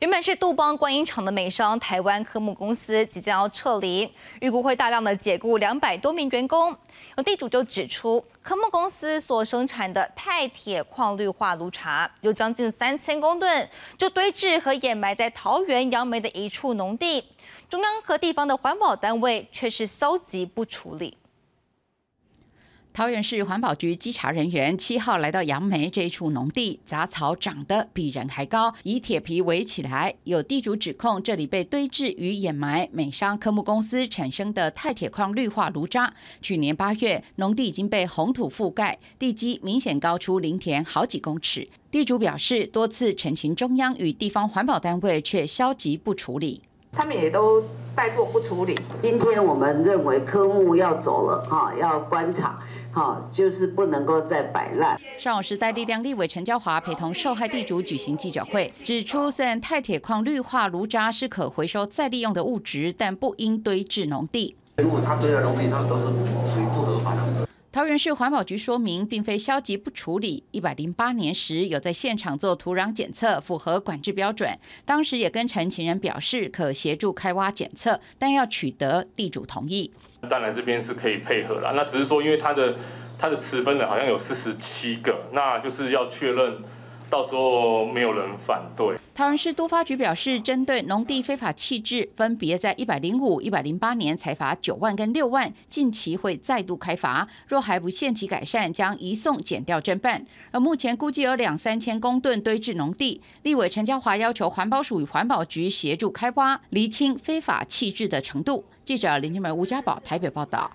原本是杜邦观音厂的美商台湾科目公司即将要撤离，预估会大量的解雇两百多名员工。有地主就指出，科目公司所生产的钛铁矿氯化炉茶有将近三千公吨，就堆置和掩埋在桃园杨梅的一处农地，中央和地方的环保单位却是消极不处理。桃园市环保局稽查人员七号来到杨梅这一处农地，杂草长得比人还高，以铁皮围起来。有地主指控，这里被堆置与掩埋美商科目公司产生的钛铁矿氯化炉渣。去年八月，农地已经被红土覆盖，地基明显高出林田好几公尺。地主表示，多次陈请中央与地方环保单位，却消极不处理。他们也都带过不处理。今天我们认为科目要走了，哈，要观察。就是不能够再摆烂。上世代力量立委陈娇华陪同受害地主举行记者会，指出，虽然钛铁矿氯化炉渣是可回收再利用的物质，但不应堆置农地。如果他堆在农地，那都是属于不合法的。桃园市环保局说明，并非消极不处理。一百零八年时有在现场做土壤检测，符合管制标准。当时也跟陈情人表示，可协助开挖检测，但要取得地主同意。当然这边是可以配合了。那只是说，因为它的它的持分人好像有四十七个，那就是要确认到时候没有人反对。桃园市都发局表示，针对农地非法弃置，分别在一百零五、一百零八年裁罚九万跟六万，近期会再度开罚。若还不限期改善，将移送减掉侦办。而目前估计有两三千公吨堆置农地，立委陈嘉华要求环保署与环保局协助开挖，厘清非法弃置的程度。记者林俊梅、吴家宝台北报道。